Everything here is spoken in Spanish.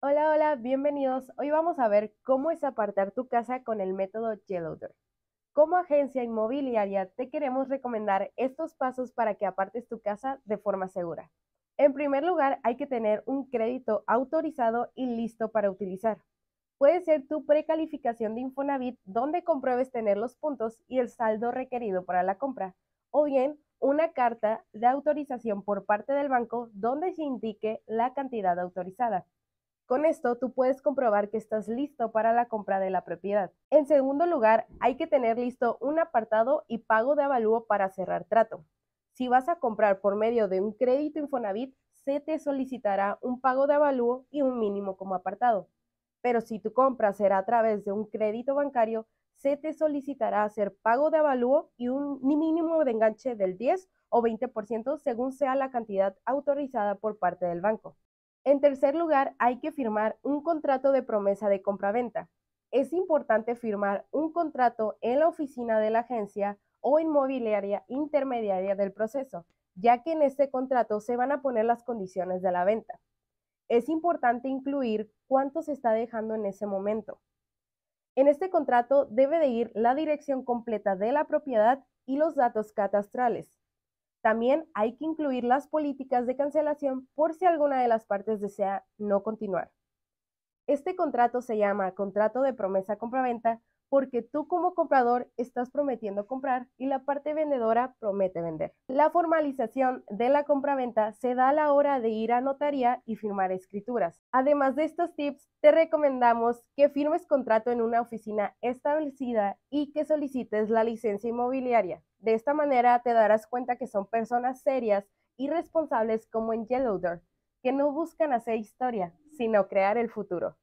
Hola, hola, bienvenidos. Hoy vamos a ver cómo es apartar tu casa con el método Yellowder. Como agencia inmobiliaria te queremos recomendar estos pasos para que apartes tu casa de forma segura. En primer lugar, hay que tener un crédito autorizado y listo para utilizar. Puede ser tu precalificación de Infonavit donde compruebes tener los puntos y el saldo requerido para la compra, o bien una carta de autorización por parte del banco donde se indique la cantidad autorizada. Con esto tú puedes comprobar que estás listo para la compra de la propiedad. En segundo lugar, hay que tener listo un apartado y pago de avalúo para cerrar trato. Si vas a comprar por medio de un crédito Infonavit, se te solicitará un pago de avalúo y un mínimo como apartado. Pero si tu compra será a través de un crédito bancario, se te solicitará hacer pago de avalúo y un mínimo de enganche del 10 o 20% según sea la cantidad autorizada por parte del banco. En tercer lugar, hay que firmar un contrato de promesa de compraventa. Es importante firmar un contrato en la oficina de la agencia o inmobiliaria intermediaria del proceso, ya que en este contrato se van a poner las condiciones de la venta. Es importante incluir cuánto se está dejando en ese momento. En este contrato debe de ir la dirección completa de la propiedad y los datos catastrales. También hay que incluir las políticas de cancelación por si alguna de las partes desea no continuar. Este contrato se llama contrato de promesa compraventa porque tú como comprador estás prometiendo comprar y la parte vendedora promete vender. La formalización de la compraventa se da a la hora de ir a notaría y firmar escrituras. Además de estos tips, te recomendamos que firmes contrato en una oficina establecida y que solicites la licencia inmobiliaria. De esta manera te darás cuenta que son personas serias y responsables como en Yellow Door, que no buscan hacer historia, sino crear el futuro.